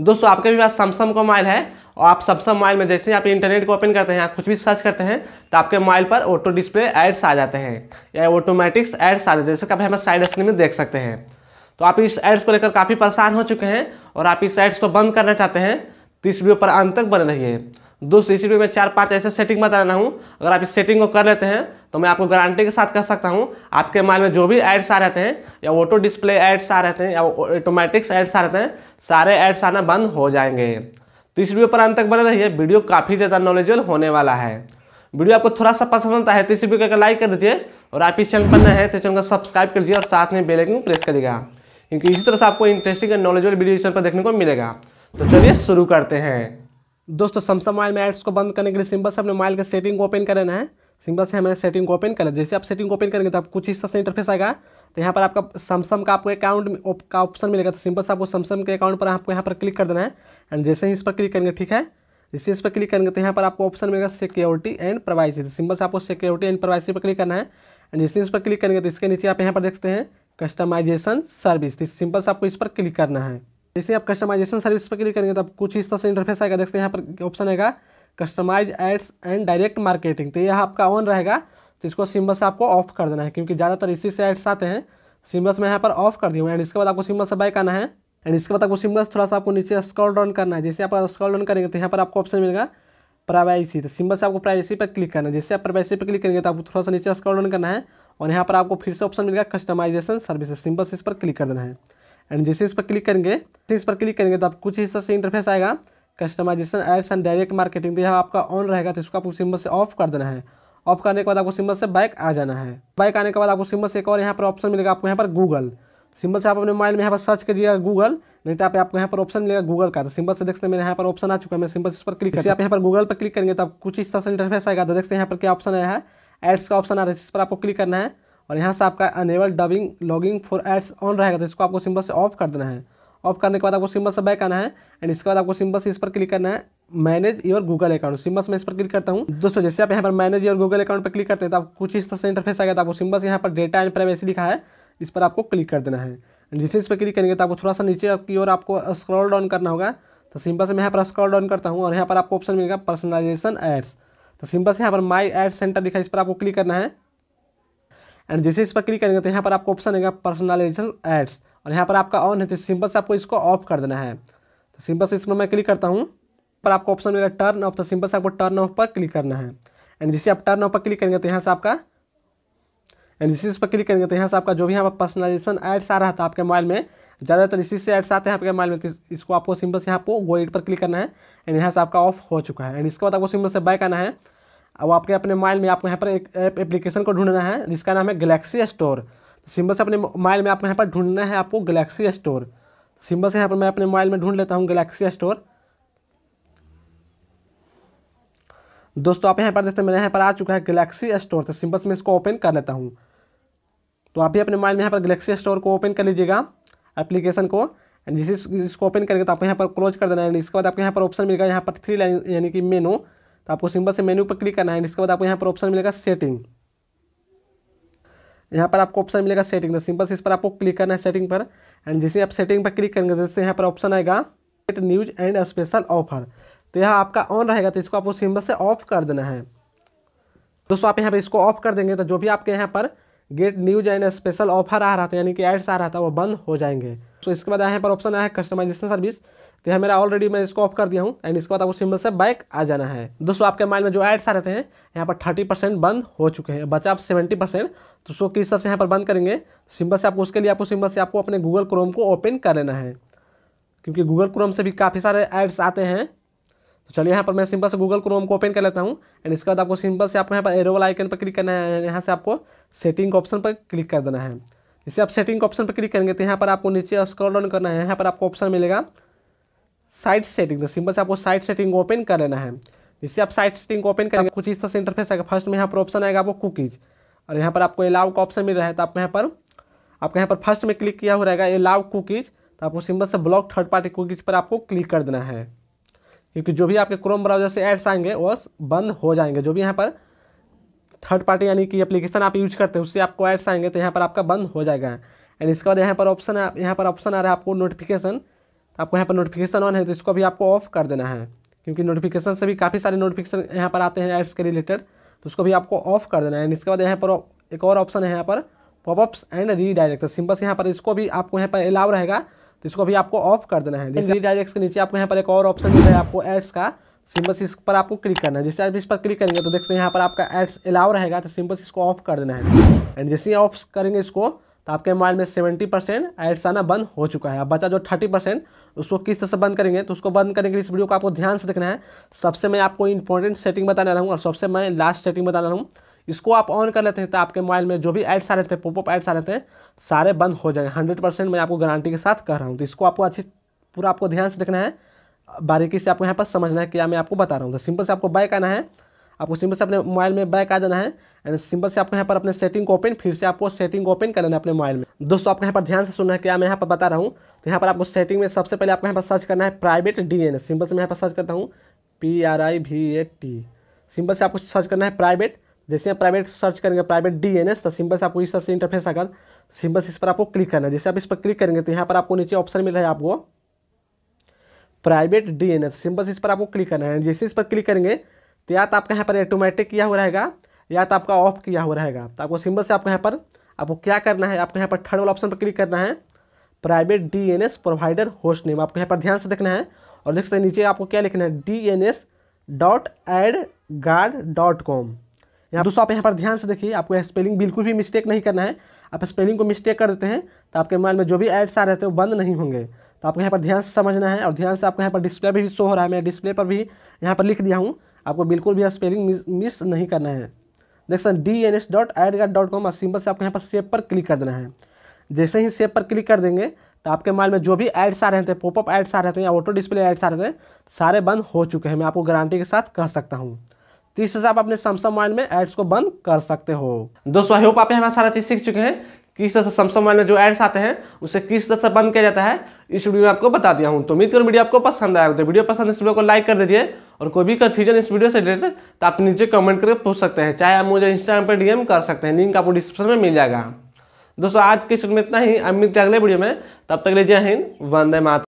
दोस्तों आपके भी पास सैमसंग का मोबाइल है और आप सैमसंग मोबाइल में जैसे ही आप इंटरनेट को ओपन करते हैं या कुछ भी सर्च करते हैं तो आपके मोबाइल पर ऑटो डिस्प्ले एड्स आ जाते हैं या ऑटोमेटिक्स एड्स आ जाते हैं जैसे कभी हम साइड स्क्रीन में देख सकते हैं तो आप इस एड्स को लेकर काफ़ी परेशान हो चुके हैं और आप इस एड्स को बंद करना चाहते हैं तो इस वीडियो पर अंत तक बने रहिए दोस्तों इसी वीडियो में चार पाँच ऐसे सेटिंग बता रहा हूँ अगर आप इस सेटिंग को कर लेते हैं तो मैं आपको गारंटी के साथ कह सकता हूँ आपके माल में जो भी एड्स आ रहते हैं या ऑटो डिस्प्ले एड्स आ रहते हैं या ऑटोमेटिक्स एड्स आ रहते हैं सारे एड्स आना बंद हो जाएंगे तो इस वीडियो पर अंत तक बने रहिए वीडियो काफ़ी ज़्यादा नॉलेजेबल होने वाला है वीडियो आपको थोड़ा सा पसंद आता है तो इस वीडियो को लाइक कर दीजिए और आप इस चैनल पर नए हैं तो चैनल को सब्सक्राइब कर लीजिए और साथ में बेलाइकन प्रेस करिएगा क्योंकि इसी तरह से आपको इंटरेस्टिंग और नॉलेजेबल वीडियो इस पर देखने को मिलेगा तो चलिए शुरू करते हैं दोस्तों सैमसंग मोबाइल में एड्स को बंद करने के लिए सिंपल से अपने मोबाइल के सेटिंग को ओपन करना है सिंपल से हमें सेटिंग को ओपन करें जैसे आप सेटिंग को ओपन करेंगे तो आप कुछ इस तरह से इंटरफेस आएगा तो यहाँ पर आपका सैमसंग का आपको अकाउंट का ऑप्शन मिलेगा तो सिंपल से आपको सैमसंग के अकाउंट पर आपको यहाँ पर क्लिक कर देना है एंड जैसे ही इस पर क्लिक करेंगे ठीक है जैसे इस पर क्लिक करेंगे तो यहाँ पर आपको ऑप्शन मिलेगा सिक्योरिटी एंड प्राइवेसी तो सिंपल से आपको सिक्योरिटी एंड प्राइवेसी पर क्लिक करना है एंड जैसे इस पर क्लिक करेंगे तो इसके नीचे आप यहाँ पर देखते हैं कस्टमाइजेशन सर्विस तो सिंपल से आपको इस पर क्लिक करना है जैसे आप कस्टमाइजेशन सर्विस पर क्लिक करेंगे तो आप कुछ इस तरह से इंटरफेस आएगा देखते हैं यहाँ पर ऑप्शन आएगा customize ads and direct marketing तो यह आपका ऑन रहेगा तो इसको सिम्बल से आपको ऑफ कर देना है क्योंकि ज़्यादातर इसी से एड्स आते हैं सिम्बल्स मैं यहाँ पर ऑफ कर हूँ एंड इसके बाद आपको सिम्बल से बाइक आना है एंड इसके बाद आपको सिम्बल्स थोड़ा सा आपको नीचे स्क्रॉल डाउन करना है जैसे आप स्क्रॉल डाउन करेंगे तो यहाँ पर आपको ऑप्शन मिलेगा प्राइवेसी तो सिंबल से आपको प्राइवेसी पर क्लिक करना है जैसे आप प्राइवेसी पर क्लिक करेंगे तो आपको थोड़ा सा नीचे स्क्रॉल डाउन करना है और यहाँ पर आपको फिर से ऑप्शन मिलेगा कस्टमाइजेशन सर्विस सिंबल से इस पर क्लिक कर देना है एंड जैसे इस पर क्लिक करेंगे इस पर क्लिक करेंगे तो आप कुछ हिस्सा से इंटरफेस आएगा customization ads and direct marketing तो आपका ऑन रहेगा तो इसको आपको सिम्बल से ऑफ कर देना है ऑफ करने के बाद आपको सिम्बल से बाइक आ जाना है बाइक आने के बाद आपको सिम्बल से एक और यहाँ पर ऑप्शन मिलेगा आपको यहाँ पर गूगल सिंबल से आप अपने मोबाइल में यहाँ पर सर्च कीजिएगा गूगल नहीं तो आप आपको यहाँ पर ऑप्शन मिलेगा गूगल का तो सिंबल से देखते हैं मेरे यहाँ पर ऑप्शन आ चुका है मैं सिंबल इस पर क्लिक करते आप यहाँ पर गूगल पर क्लिक करेंगे तो आप कुछ इस तरह से इंटरफेस आएगा तो देखते हैं यहाँ पर क्या ऑप्शन आया है एड्स का ऑप्शन आ रहा है इस पर आपको क्लिक करना है और यहाँ से आपका enable debug logging for ads on रहेगा तो इसको आपको सिंबल से ऑफ कर देना है ऑफ करने के बाद आपको सिम्बल से बैक आना है एंड इसके बाद आपको सिम्बल से इस पर क्लिक करना है मैनेज योर गूगल अकाउंट से मैं इस पर क्लिक करता हूँ दोस्तों जैसे आप यहाँ पर मैनेज योर गूगल अकाउंट पर क्लिक करते हैं तो आप कुछ इस तरह से इंटरफेस आ गया तो आपको सिम्बस यहाँ पर डेटा एंड प्राइवेसी लिखा है इस पर आपको क्लिक कर देना है जैसे इस पर क्लिक करेंगे तो आपको थोड़ा सा नीचे की ओर आपको स्क्रॉल डाउन करना होगा तो सिंपल से मैं यहाँ पर स्क्रॉल डाउन करता हूँ और यहाँ पर आपको ऑप्शन मिलेगा पर्सनलाइजेशन एड्स तो सिंपल से यहाँ पर माई एड सेंटर लिखा है इस पर आपको क्लिक करना है एंड जैसे इस पर क्लिक करेंगे तो यहाँ पर आपको ऑप्शन आएगा पर्सनलाइजेशन एड्स और यहाँ पर आपका ऑन है तो सिंपल से आपको इसको ऑफ कर देना है तो सिंपल से इसमें मैं क्लिक करता हूँ पर आपको ऑप्शन मिलेगा टर्न ऑफ तो सिंपल से आपको टर्न ऑफ पर क्लिक करना है एंड जिसे आप टर्न ऑफ पर क्लिक करेंगे तो यहाँ से आपका एंड इस पर क्लिक करेंगे तो यहाँ से आपका जो भी यहाँ पर पर्सनलाइजेशन एड्स आ रहा था तो आपके मोबाइल में ज़्यादातर इसी से एड्स आते हैं आपके मोबाइल में तो इसको आपको सिंपल से यहाँ पर गो एड पर क्लिक करना है एंड यहाँ से आपका ऑफ हो चुका है एंड इसके बाद आपको सिंपल से बैक आना है अब आपके अपने मोबाइल में आपको यहाँ पर एक एप्लीकेशन को ढूंढना है जिसका नाम है गलेक्सी स्टोर सिंबल से अपने मोबाइल में आपको यहाँ पर ढूंढना है आपको गलेक्सी स्टोर सिंबल से यहाँ पर मैं अपने मोबाइल में ढूंढ लेता हूँ गलेक्सी स्टोर दोस्तों आप यहाँ पर देखते हैं मेरे यहाँ पर आ चुका है गलेक्सी स्टोर तो सिंबल से मैं इसको ओपन कर लेता हूँ तो आप भी अपने मोबाइल में यहाँ पर गलेक्सी स्टोर को ओपन कर लीजिएगा एप्लीकेशन को एंड जिस इसको ओपन करेंगे तो आपको यहाँ पर क्लोज कर देना है इसके बाद आपको यहाँ पर ऑप्शन मिलेगा यहाँ पर थ्री लाइन यानी कि मेनू तो आपको सिंबल से मेनू पर क्लिक करना है इसके बाद आपको यहाँ पर ऑप्शन मिलेगा सेटिंग यहाँ पर आपको ऑप्शन मिलेगा सेटिंग तो सिंपल से इस पर आपको क्लिक करना है सेटिंग पर एंड जैसे आप सेटिंग पर क्लिक करेंगे जैसे यहाँ पर ऑप्शन आएगा न्यूज एंड स्पेशल ऑफर तो यह आपका ऑन रहेगा तो इसको आपको सिंपल से ऑफ कर देना है दोस्तों आप यहाँ पर इसको ऑफ कर देंगे तो जो भी आपके यहाँ पर get news and special offer आ रहा था यानी कि एड्स आ रहा था वो बंद हो जाएंगे तो इसके बाद यहाँ पर ऑप्शन आया है कस्टमाइजेशन सर्विस तो यहाँ मेरा ऑलरेडी मैं इसको ऑफ कर दिया हूँ एंड इसके बाद आपको सिंबल से बैक आ जाना है दोस्तों आपके माइंड में जो एड्स आ रहे हैं यहाँ पर थर्टी परसेंट बंद हो चुके हैं बचा आप सेवेंटी परसेंट तो सो किस तरह से यहाँ पर बंद करेंगे सिंबल से आपको उसके लिए आपको सिंबल से आपको अपने गूगल क्रोम को ओपन कर लेना है क्योंकि गूगल क्रोम से भी काफ़ी सारे एड्स आते हैं तो चलिए यहाँ पर मैं सिंपल से गूगल क्रोम को ओपन कर लेता हूँ एंड इसके बाद आपको सिंपल से आपको यहाँ पर एरो वाला आइकन पर क्लिक करना है यहाँ से आपको सेटिंग ऑप्शन पर क्लिक कर देना है जैसे आप सेटिंग ऑप्शन पर क्लिक करेंगे तो यहाँ पर आपको नीचे स्क्रॉल डाउन करना है यहाँ पर आपको ऑप्शन मिलेगा साइट सेटिंग तो सिंपल से आपको साइट सेटिंग ओपन कर लेना है जिससे आप साइट सेटिंग ओपन करेंगे कुछ इस तरह से इंटरफेस आएगा फर्स्ट में यहाँ पर ऑप्शन आएगा आपको कुकीज़ और यहाँ पर आपको अलाउ का ऑप्शन मिल रहा है तो आपको यहाँ पर आपको यहाँ पर फर्स्ट में क्लिक किया हो रहेगा अलाउ कुकीज़ तो आपको सिंपल से ब्लॉक थर्ड पार्टी कुकीज़ पर आपको क्लिक कर देना है क्योंकि जो भी आपके क्रोम ब्राउजर से एड्स आएंगे वो बंद हो जाएंगे जो भी यहाँ पर थर्ड पार्टी यानी कि एप्लीकेशन आप यूज करते हैं उससे आपको एड्स आएंगे तो यहाँ पर आपका बंद हो जाएगा एंड इसके बाद यहाँ पर ऑप्शन यहाँ पर ऑप्शन आ रहा है आपको नोटिफिकेशन तो आपको यहाँ पर नोटिफिकेशन ऑन है तो इसको भी आपको ऑफ कर देना है क्योंकि नोटिफिकेशन से भी काफ़ी सारे नोटिफिकेशन यहाँ पर आते हैं एड्स के रिलेटेड तो उसको भी आपको ऑफ कर देना है एंड इसके बाद यहाँ पर एक और ऑप्शन है यहाँ पर पॉपअप्स एंड रीडायरेक्ट सिंपल से यहाँ पर इसको भी आपको यहाँ पर अलाव रहेगा तो इसको भी आपको ऑफ कर देना है जैसे रीडायरेक्ट के नीचे आपको यहाँ पर एक और ऑप्शन मिल है आपको एड्स का सिंपल से इस पर आपको क्लिक करना है जैसे आप इस पर क्लिक करेंगे तो देखते हैं यहाँ पर आपका एड्स अलाउ रहेगा तो सिंपल से इसको ऑफ कर देना है एंड जैसे ही ऑफ करेंगे इसको तो आपके मोबाइल में सेवेंटी परसेंट एड्स आना बंद हो चुका है अब बचा जो थर्टी परसेंट उसको किस तरह से बंद करेंगे तो उसको बंद करने के लिए इस वीडियो को आपको ध्यान से देखना है सबसे मैं आपको इंपॉर्टेंट सेटिंग बताने रहा हूँ और सबसे मैं लास्ट सेटिंग बताने रहा हूँ इसको आप ऑन कर लेते हैं तो आपके मोबाइल में जो भी एड्स आ रहे थे पोपोप एड्स आ रहे थे सारे बंद हो जाएंगे हंड्रेड परसेंट मैं आपको गारंटी के साथ कह रहा हूँ तो इसको आपको अच्छी पूरा आपको ध्यान से देखना है बारीकी से आपको यहाँ पर समझना है क्या मैं आपको बता रहा हूँ तो सिंपल से आपको बैक आना है आपको सिंपल से अपने मोबाइल में बैक आ जाना है यानी सिंपल से आपको यहाँ पर अपने सेटिंग को ओपन फिर से आपको सेटिंग को ओपन कर लेना अपने मोबाइल में दोस्तों आपको यहाँ पर ध्यान से सुनना है क्या मैं यहाँ पर बता रहा हूँ तो यहाँ पर आपको सेटिंग में सबसे पहले आपको यहाँ पर सर्च करना है प्राइवेट डी एन सिंपल से मैं यहाँ पर सर्च करता हूँ P R I V A T simple से आपको सर्च करना है प्राइवेट जैसे आप प्राइवेट सर्च करेंगे प्राइवेट डी एन एस तो सिंपल से आपको इस तरह से इंटरफेस आकर सिंपल से इस पर आपको क्लिक करना है जैसे आप इस पर क्लिक करेंगे तो यहाँ पर आपको नीचे ऑप्शन मिल रहा है आपको private D N S simple से इस पर आपको क्लिक करना है जैसे इस पर क्लिक करेंगे तो या तो आपका यहाँ पर ऑटोमेटिक किया हुआ रहेगा या तो आपका ऑफ किया हुआ रहेगा तो आपको सिंबल से आपको यहाँ पर आपको क्या करना है आपको यहाँ पर थर्ड वाला ऑप्शन पर क्लिक करना है private D N S provider host name आपको यहाँ पर ध्यान से देखना है और देख सकते हैं नीचे आपको क्या लिखना है D N S dot AdGuard dot com यहाँ दोस्तों आप यहाँ पर ध्यान से देखिए आपको स्पेलिंग बिल्कुल भी मिस्टेक नहीं करना है आप स्पेलिंग को मिस्टेक कर देते हैं तो आपके मोबाइल में जो भी एड्स आ रहे थे वो बंद नहीं होंगे तो आपको यहाँ पर ध्यान से समझना है और ध्यान से आपको यहाँ पर डिस्प्ले भी शो हो रहा है मैं डिस्प्ले पर भी यहाँ पर लिख दिया हूँ आपको बिल्कुल भी स्पेलिंग मिस नहीं करना है देख सकते D N S dot AdGuard dot com simple से आपको यहाँ पर सेव पर क्लिक कर देना है जैसे ही सेव पर क्लिक कर देंगे तो आपके मोबाइल में जो भी एड्स आ रहे थे पॉपअप एड्स आ रहे थे या ऑटो डिस्प्ले एड्स आ रहे थे सारे बंद हो चुके हैं मैं आपको गारंटी के साथ कह सकता हूँ तीसरे से आप अपने सैमसंग मोबाइल में एड्स को बंद कर सकते हो दोस्तों आई होप आप हमारा सारा चीज़ सीख चुके हैं किस तरह से सम वाले जो एड्स आते हैं उसे किस तरह से बंद किया जाता है इस वीडियो में आपको बता दिया हूँ तो उम्मीद कर वीडियो आपको पसंद आया तो वीडियो पसंद इस वीडियो को लाइक कर दीजिए और कोई भी कन्फ्यूजन इस वीडियो से रिलेटेड तो आप नीचे कमेंट करके पूछ सकते हैं चाहे आप मुझे इंस्टाग्राम पर डीएम कर सकते हैं लिंक आपको डिस्क्रिप्शन में मिल जाएगा दोस्तों आज के इस में इतना ही अब मिलते अगले वीडियो में तब तक ले जय हिंद वंदे मात